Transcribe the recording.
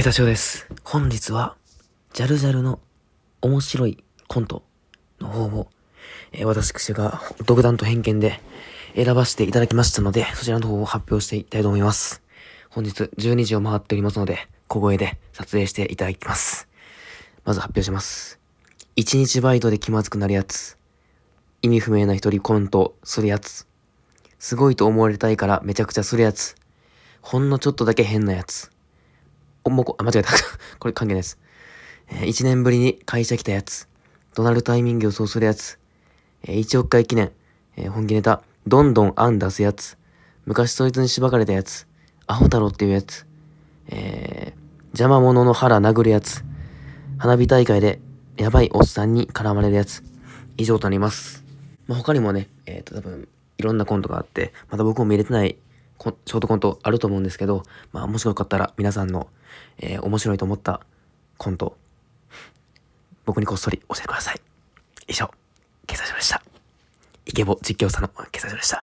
ケタチョです。本日は、ジャルジャルの面白いコントの方を、えー、私が独断と偏見で選ばせていただきましたので、そちらの方を発表していきたいと思います。本日12時を回っておりますので、小声で撮影していただきます。まず発表します。1日バイトで気まずくなるやつ。意味不明な一人コントするやつ。すごいと思われたいからめちゃくちゃするやつ。ほんのちょっとだけ変なやつ。こ、もこ、あ、間違えた。これ関係ないです。えー、1年ぶりに会社来たやつ。怒鳴るタイミング予想するやつ。えー、1億回記念。えー、本気ネタ。どんどん案出すやつ。昔そいつにしばかれたやつ。アホ太郎っていうやつ。えー、邪魔者の腹殴るやつ。花火大会でやばいおっさんに絡まれるやつ。以上となります。まあ、他にもね、えっ、ー、と多分いろんなコントがあって、また僕も見れてないショートコントあると思うんですけど、まあ、もしよかったら皆さんの、えー、面白いと思ったコント、僕にこっそり教えてください。以上、警察署でした。イケボ実況さんの警察署でした。